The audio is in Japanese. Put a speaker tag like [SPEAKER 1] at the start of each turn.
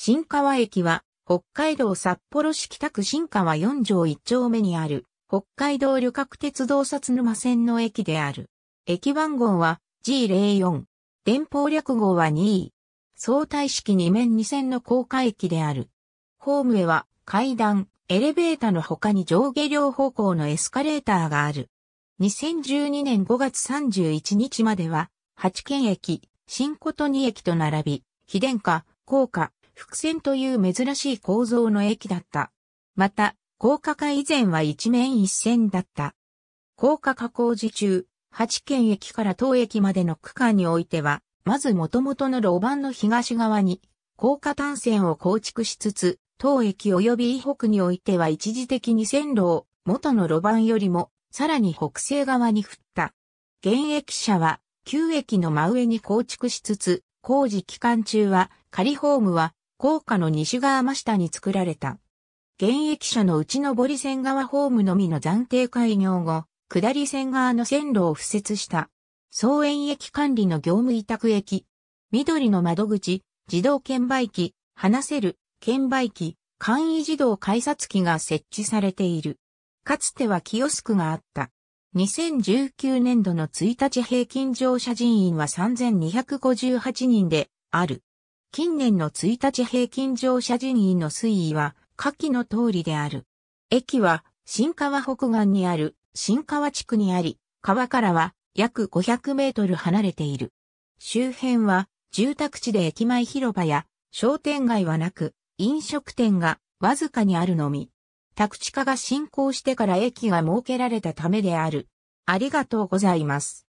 [SPEAKER 1] 新川駅は、北海道札幌市北区新川4条1丁目にある、北海道旅客鉄道札沼線の駅である。駅番号は G04。電報略号は2相対式2面2線の高架駅である。ホームへは階段、エレベーターの他に上下両方向のエスカレーターがある。2012年5月31日までは、八県駅、新琴二駅と並び、秘伝下、高架、伏線という珍しい構造の駅だった。また、高架化以前は一面一線だった。高架化工事中、八県駅から当駅までの区間においては、まず元々の路盤の東側に、高架単線を構築しつつ、当駅及び以北においては一時的に線路を元の路盤よりもさらに北西側に振った。現役者は旧駅の真上に構築しつつ、工事期間中は仮ホームは高架の西側真下に作られた。現役車のうち上り線側ホームのみの暫定開業後、下り線側の線路を敷設した。総園駅管理の業務委託駅。緑の窓口、自動券売機、話せる、券売機、簡易自動改札機が設置されている。かつてはキオスクがあった。2019年度の1日平均乗車人員は3258人である。近年の1日平均乗車人員の推移は下記の通りである。駅は新川北岸にある新川地区にあり、川からは約500メートル離れている。周辺は住宅地で駅前広場や商店街はなく、飲食店がわずかにあるのみ。宅地化が進行してから駅が設けられたためである。ありがとうございます。